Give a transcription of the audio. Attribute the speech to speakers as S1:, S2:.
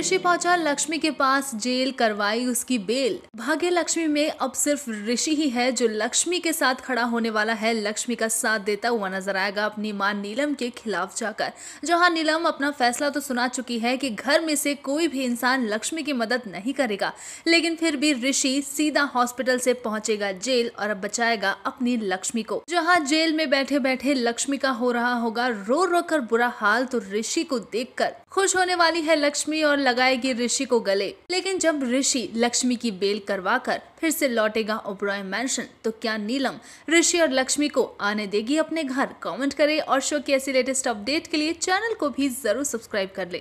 S1: ऋषि पहुंचा लक्ष्मी के पास जेल करवाई उसकी बेल भाग्य लक्ष्मी में अब सिर्फ ऋषि ही है जो लक्ष्मी के साथ खड़ा होने वाला है लक्ष्मी का साथ देता हुआ नजर आएगा अपनी मां नीलम के खिलाफ जाकर जहां नीलम अपना फैसला तो सुना चुकी है कि घर में से कोई भी इंसान लक्ष्मी की मदद नहीं करेगा लेकिन फिर भी ऋषि सीधा हॉस्पिटल से पहुंचेगा जेल और अब बचाएगा अपनी लक्ष्मी को जहाँ जेल में बैठे बैठे लक्ष्मी का हो रहा होगा रो रो कर बुरा हाल तो ऋषि को देख खुश होने वाली है लक्ष्मी और लगाएगी ऋषि को गले लेकिन जब ऋषि लक्ष्मी की बेल करवा कर फिर से लौटेगा ओब्रॉय मैंशन तो क्या नीलम ऋषि और लक्ष्मी को आने देगी अपने घर कमेंट करें और शो की ऐसी लेटेस्ट अपडेट के लिए चैनल को भी जरूर सब्सक्राइब कर ले